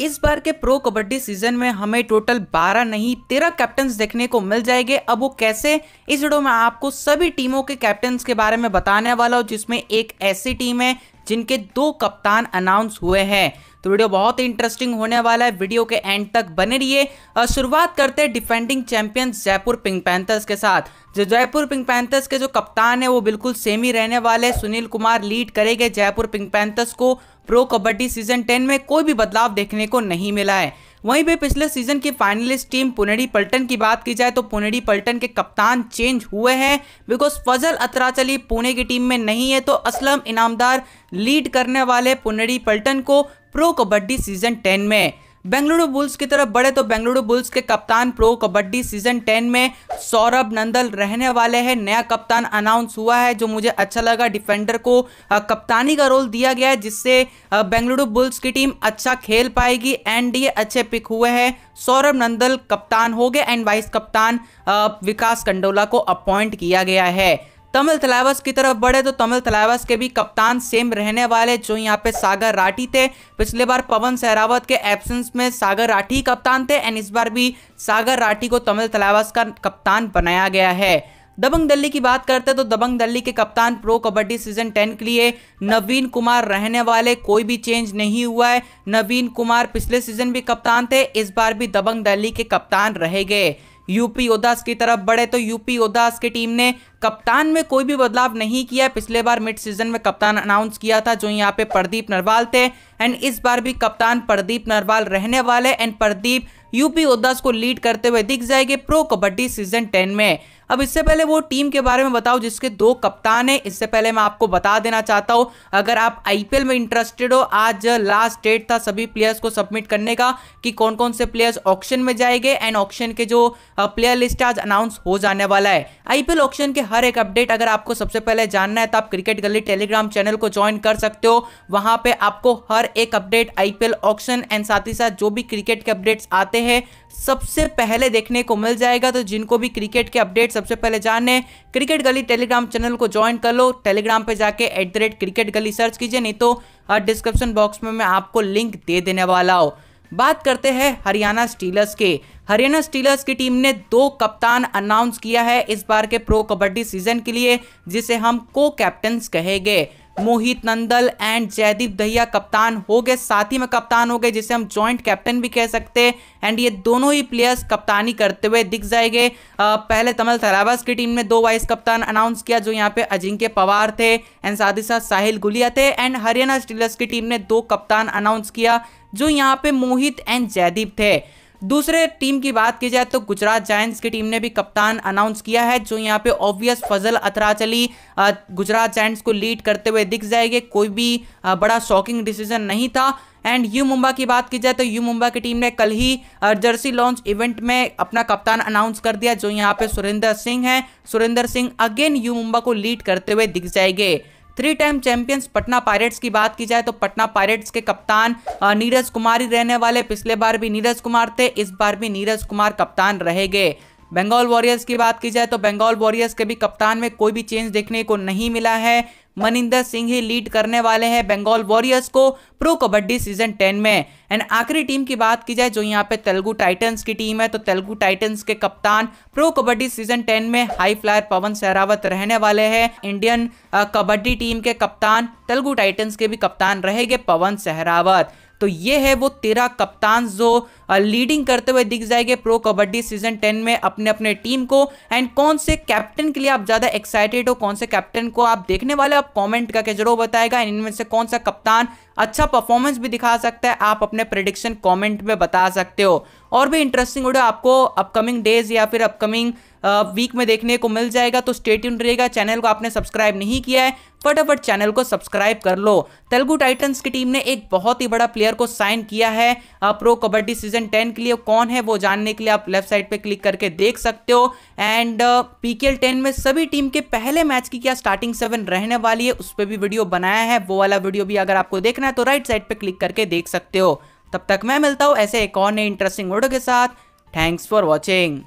इस बार के pro kabaddi season में हमें टोटल 12 नहीं 13 कैप्टन देखने को मिल जाएंगे अब वो कैसे इस वीडियो में आपको सभी टीमों के कैप्टन के बारे में बताने वाला हूँ जिसमें एक ऐसी टीम है जिनके दो कप्तान अनाउंस हुए हैं तो वीडियो बहुत ही इंटरेस्टिंग होने वाला है वीडियो के एंड तक बने रहिए और शुरुआत करते हैं defending champion Jaipur pink panthers के साथ जो जयपुर पिंक पैंथर्स के जो कप्तान है वो बिल्कुल सेम ही रहने वाले सुनील कुमार लीड करेंगे जयपुर पिंक पैंथर्स को प्रो कबड्डी सीजन टेन में कोई भी बदलाव देखने को नहीं मिला है वहीं पे पिछले सीजन की फाइनलिस्ट टीम पुनेडी पल्टन की बात की जाए तो पुनेडी पल्टन के कप्तान चेंज हुए हैं बिकॉज फजल अतराचली पुणे की टीम में नहीं है तो असलम इनामदार लीड करने वाले पुनेडी पल्टन को प्रो कबड्डी सीजन टेन में बेंगलुरु बुल्स की तरफ बढ़े तो बेंगलुरु बुल्स के कप्तान प्रो कबड्डी सीजन 10 में सौरभ नंदल रहने वाले हैं नया कप्तान अनाउंस हुआ है जो मुझे अच्छा लगा डिफेंडर को कप्तानी का रोल दिया गया है जिससे बेंगलुरु बुल्स की टीम अच्छा खेल पाएगी एंड ये अच्छे पिक हुए हैं सौरभ नंदल कप्तान हो गए एंड वाइस कप्तान विकास कंडोला को अपॉइंट किया गया है तमिल तलावस की तरफ बढ़े तो तमिल तलावस के भी कप्तान सेम रहने वाले जो यहाँ पे सागर राठी थे पिछले बार पवन सहरावत के एब्सेंस में सागर राठी कप्तान थे एंड इस बार भी सागर राठी को तमिल तलावस का कप्तान बनाया गया है दबंग दिल्ली की बात करते हैं तो दबंग दिल्ली के कप्तान प्रो कबड्डी सीजन 10 के लिए नवीन कुमार रहने वाले कोई भी चेंज नहीं हुआ है नवीन कुमार पिछले सीजन भी कप्तान थे इस बार भी दबंग दिल्ली के कप्तान रह गए यूपी ओदास की तरफ बढ़े तो यूपी उदास की टीम ने कप्तान में कोई भी बदलाव नहीं किया पिछले बार मिड सीजन में कप्तान अनाउंस किया था जो यहाँ पे प्रदीप नरवाल थे एंड इस बार भी कप्तान प्रदीप नरवाल रहने वाले एंड प्रदीप यूपी ओदास को लीड करते हुए दिख जाएंगे प्रो कबड्डी सीजन टेन में अब इससे पहले वो टीम के बारे में बताओ जिसके दो कप्तान हैं इससे पहले मैं आपको बता देना चाहता हूँ अगर आप आईपीएल में इंटरेस्टेड हो आज लास्ट डेट था सभी प्लेयर्स को सबमिट करने का कि कौन कौन से प्लेयर्स ऑप्शन में जाएंगे एंड ऑप्शन के जो प्लेयर लिस्ट आज अनाउंस हो जाने वाला है आईपीएल ऑप्शन के हर एक अपडेट अगर आपको सबसे पहले जानना है तो आप क्रिकेट गली टेलीग्राम चैनल को ज्वाइन कर सकते हो वहां पर आपको हर एक अपडेट आईपीएल ऑप्शन एंड साथ ही साथ जो भी क्रिकेट के अपडेट्स आते हैं सबसे पहले देखने को मिल जाएगा तो जिनको भी क्रिकेट के अपडेट सबसे पहले जानने क्रिकेट गली टेलीग्राम चैनल को ज्वाइन कर लो टेलीग्राम पे जाके at the rate cricket Gali search कीजिए नहीं तो डिस्क्रिप्शन बॉक्स में मैं आपको लिंक दे देने वाला हूँ बात करते हैं हरियाणा स्टीलर्स के हरियाणा स्टीलर्स की टीम ने दो कप्तान अनाउंस किया है इस बार के प्रो कबड्डी सीजन के लिए जिसे हम को कैप्टन्स कहेंगे मोहित नंदल एंड जयदीप दहिया कप्तान हो गए साथ ही में कप्तान हो गए जिसे हम जॉइंट कैप्टन भी कह सकते हैं एंड ये दोनों ही प्लेयर्स कप्तानी करते हुए दिख जाएंगे पहले तमल थरावास की टीम ने दो वाइस कप्तान अनाउंस किया जो यहाँ पे अजिंक्य पवार थे एंड साथ ही साथ साहिल गुलिया थे एंड हरियाणा स्टीलर्स की टीम ने दो कप्तान अनाउंस किया जो यहाँ पे मोहित एंड जयदीप थे दूसरे टीम की बात की जाए तो गुजरात जायंट्स की टीम ने भी कप्तान अनाउंस किया है जो यहाँ पे ऑब्वियस फजल अतराचली गुजरात जायंट्स को लीड करते हुए दिख जाएंगे कोई भी बड़ा शॉकिंग डिसीजन नहीं था एंड यू मुंबा की बात की जाए तो यू मुंबा की टीम ने कल ही जर्सी लॉन्च इवेंट में अपना कप्तान अनाउंस कर दिया जो यहाँ पे सुरेंद्र सिंह है सुरेंद्र सिंह अगेन यू मुंबा को लीड करते हुए दिख जाएंगे three time champions Patna pirates की बात की जाए तो पटना पायरेट्स के कप्तान नीरज कुमार ही रहने वाले पिछले बार भी नीरज कुमार थे इस बार भी नीरज कुमार कप्तान रहेंगे बंगाल वॉरियर्स की बात की जाए तो बंगाल वॉरियर्स के भी कप्तान में कोई भी चेंज देखने को नहीं मिला है मनिंदर सिंह ही लीड करने वाले हैं बंगाल वॉरियर्स को प्रो कबड्डी सीजन टेन में एंड आखिरी टीम की बात की जाए जो यहाँ पे तेलुगु टाइटंस की टीम है तो तेलुगु टाइटंस के कप्तान प्रो कबड्डी सीजन टेन में हाई फ्लायर पवन सहरावत रहने वाले हैं इंडियन कबड्डी टीम के कप्तान तेलुगु टाइटंस के भी कप्तान रहेंगे पवन सहरावत तो ये है वो तेरह कप्तान जो लीडिंग करते हुए दिख जाएंगे प्रो कबड्डी सीजन टेन में अपने अपने टीम को एंड कौन से कैप्टन के लिए आप ज़्यादा एक्साइटेड हो कौन से कैप्टन को आप देखने वाले आप कमेंट करके जरूर बताएगा एंड इनमें से कौन सा कप्तान अच्छा परफॉर्मेंस भी दिखा सकता है आप अपने प्रडिक्शन कमेंट में बता सकते हो और भी इंटरेस्टिंग वीडियो आपको अपकमिंग डेज या फिर अपकमिंग वीक uh, में देखने को मिल जाएगा तो स्टेट यून रहेगा चैनल को आपने सब्सक्राइब नहीं किया है फटाफट चैनल को सब्सक्राइब कर लो तेलुगु टाइटन्स की टीम ने एक बहुत ही बड़ा प्लेयर को साइन किया है प्रो कबड्डी सीजन टेन के लिए कौन है वो जानने के लिए आप लेफ्ट साइड पे क्लिक करके देख सकते हो एंड पीकेएल टेन में सभी टीम के पहले मैच की क्या स्टार्टिंग सेवन रहने वाली है उस पर भी वीडियो बनाया है वो वाला वीडियो भी अगर आपको देखना है तो राइट साइड पर क्लिक करके देख सकते हो तब तक मैं मिलता हूँ ऐसे एक और नए इंटरेस्टिंग वीडियो के साथ थैंक्स फॉर वॉचिंग